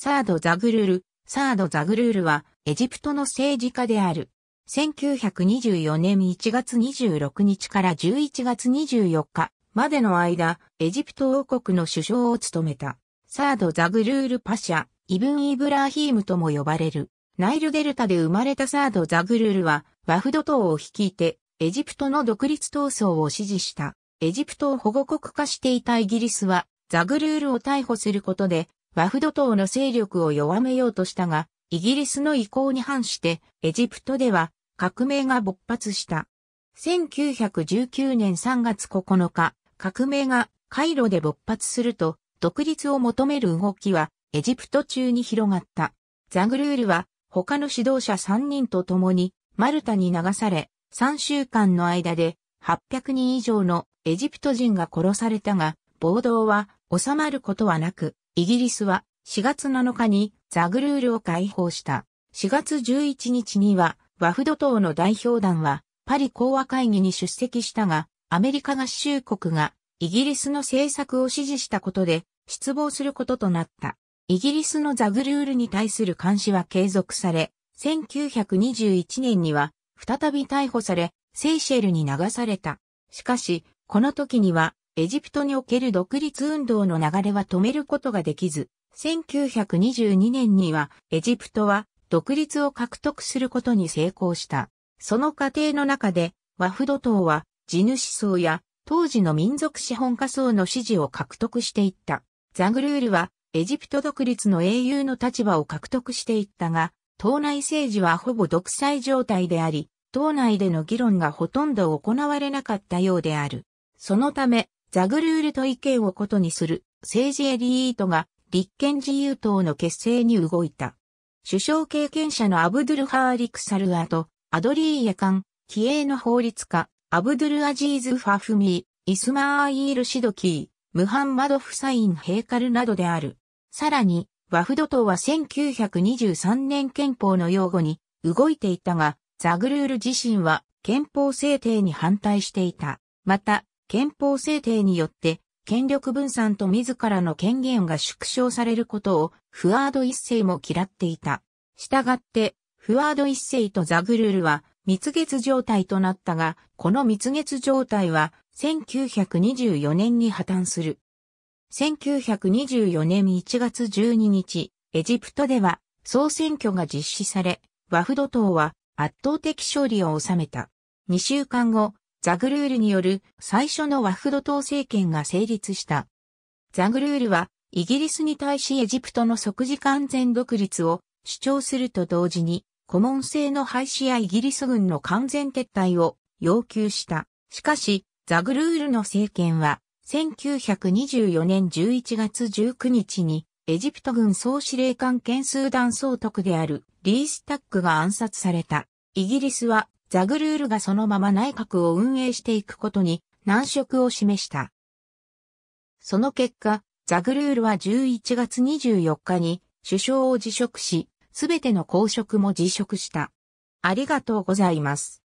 サード・ザグルール、サード・ザグルールは、エジプトの政治家である。1924年1月26日から11月24日までの間、エジプト王国の首相を務めた。サード・ザグルール・パシャ、イブン・イブラーヒームとも呼ばれる。ナイルデルタで生まれたサード・ザグルールは、ワフド党を率いて、エジプトの独立闘争を支持した。エジプトを保護国化していたイギリスは、ザグルールを逮捕することで、ワフド島の勢力を弱めようとしたが、イギリスの意向に反して、エジプトでは革命が勃発した。1919年3月9日、革命がカイロで勃発すると、独立を求める動きはエジプト中に広がった。ザグルールは他の指導者3人と共にマルタに流され、3週間の間で800人以上のエジプト人が殺されたが、暴動は収まることはなく、イギリスは4月7日にザグルールを解放した。4月11日にはワフド島の代表団はパリ講和会議に出席したが、アメリカ合衆国がイギリスの政策を支持したことで失望することとなった。イギリスのザグルールに対する監視は継続され、1921年には再び逮捕され、セイシェルに流された。しかし、この時にはエジプトにおける独立運動の流れは止めることができず、1922年にはエジプトは独立を獲得することに成功した。その過程の中で、ワフド党は地主層や当時の民族資本家層の支持を獲得していった。ザグルールはエジプト独立の英雄の立場を獲得していったが、党内政治はほぼ独裁状態であり、党内での議論がほとんど行われなかったようである。そのため、ザグルールと意見を異にする政治エリートが立憲自由党の結成に動いた。首相経験者のアブドゥルハーリク・サルアとアドリーヤカン、気鋭の法律家、アブドゥルアジーズ・ファフミー、イスマーイール・シドキー、ムハンマド・フサイン・ヘイカルなどである。さらに、ワフド党は1923年憲法の擁護に動いていたが、ザグルール自身は憲法制定に反対していた。また、憲法制定によって、権力分散と自らの権限が縮小されることを、フワード一世も嫌っていた。したがって、フワード一世とザグルールは、蜜月状態となったが、この蜜月状態は、1924年に破綻する。1924年1月12日、エジプトでは、総選挙が実施され、ワフド党は圧倒的勝利を収めた。2週間後、ザグルールによる最初のワフド党政権が成立した。ザグルールは、イギリスに対しエジプトの即時完全独立を主張すると同時に、コモン制の廃止やイギリス軍の完全撤退を要求した。しかし、ザグルールの政権は、1924年11月19日に、エジプト軍総司令官兼スーダン総督であるリースタックが暗殺された。イギリスはザグルールがそのまま内閣を運営していくことに難色を示した。その結果、ザグルールは11月24日に首相を辞職し、すべての公職も辞職した。ありがとうございます。